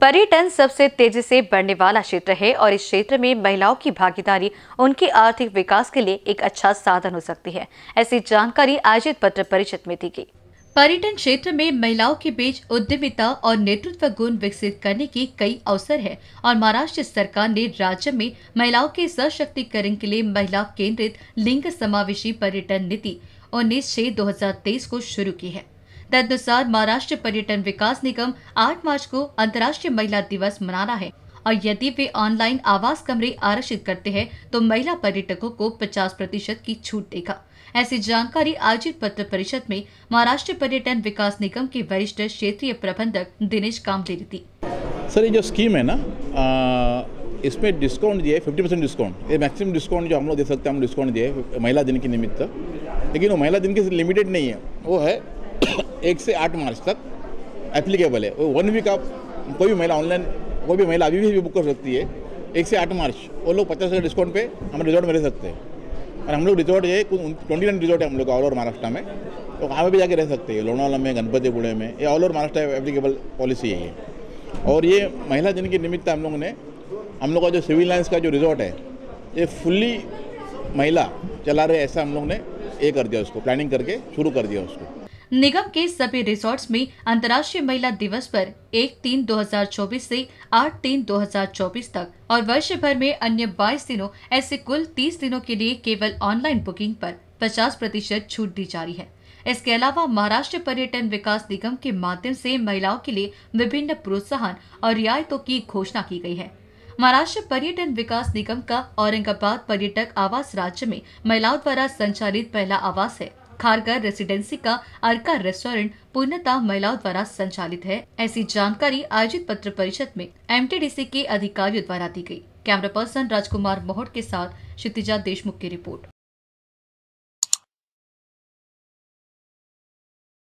पर्यटन सबसे तेजी से बढ़ने वाला क्षेत्र है और इस क्षेत्र में महिलाओं की भागीदारी उनके आर्थिक विकास के लिए एक अच्छा साधन हो सकती है ऐसी जानकारी आयोजित पत्र परिषद में दी गई पर्यटन क्षेत्र में महिलाओं के बीच उद्यमिता और नेतृत्व गुण विकसित करने के कई अवसर हैं और महाराष्ट्र सरकार ने राज्य में महिलाओं के सशक्तिकरण के लिए महिला केंद्रित लिंग समावेशी पर्यटन नीति उन्नीस छह दो को शुरू की है तदनुसार महाराष्ट्र पर्यटन विकास निगम 8 मार्च को अंतर्राष्ट्रीय महिला दिवस मनाना है और यदि वे ऑनलाइन आवास कमरे आरक्षित करते हैं तो महिला पर्यटकों को 50 प्रतिशत की छूट देगा ऐसी जानकारी आयोजित पत्र परिषद में महाराष्ट्र पर्यटन विकास निगम के वरिष्ठ क्षेत्रीय प्रबंधक दिनेश कामले दी सर ये जो स्कीम है ना इसमें डिस्काउंट दिया है फिफ्टी परसेंट डिस्काउंट ये मैक्सिमम डिस्काउंट जो हम लोग दे सकते हैं हम डिस्काउंट दिए महिला दिन के निमित्त लेकिन वो महिला दिन के लिमिटेड नहीं है वो है एक से आठ मार्च तक एप्लीकेबल है वो वन वीक आप कोई भी महिला ऑनलाइन कोई भी महिला अभी भी बुक कर सकती है एक से आठ मार्च वो लोग पचास हज़ार डिस्काउंट पे हम रिजॉर्ट में रह सकते हैं और हम लोग रिजॉर्ट ये ट्वेंटी नाइन रिजॉर्ट है हम लोग ऑल ओवर महाराष्ट्र में तो वहाँ पर भी जाके रह सकते हैं लोनावाला में गणपतिपुड़े में ये all over Maharashtra applicable policy है और ये महिला दिन के निमित्त हम लोगों ने हम लोग का जो सिविल लाइन्स का जो रिजॉर्ट है ये फुल्ली महिला चला रहे ऐसा हम लोग ने ये कर दिया उसको प्लानिंग करके शुरू कर दिया उसको निगम के सभी रिसोर्ट्स में अंतर्राष्ट्रीय महिला दिवस पर एक तीन 2024 से आठ तीन 2024 तक और वर्ष भर में अन्य 22 दिनों ऐसे कुल 30 दिनों के लिए केवल ऑनलाइन बुकिंग पर 50 प्रतिशत छूट दी जा रही है इसके अलावा महाराष्ट्र पर्यटन विकास निगम के माध्यम से महिलाओं के लिए विभिन्न प्रोत्साहन और रियायतों की घोषणा की गई है महाराष्ट्र पर्यटन विकास निगम का औरंगाबाद पर्यटक आवास राज्य में महिलाओं द्वारा संचालित पहला आवास है खारगर रेसिडेंसी का अर्का रेस्टोरेंट पूर्णतः महिलाओं द्वारा संचालित है ऐसी जानकारी आयोजित पत्र परिषद में एम के अधिकारियों द्वारा दी गयी कैमरा पर्सन राजकुमार मोहट के साथ क्षितिजा देशमुख की रिपोर्ट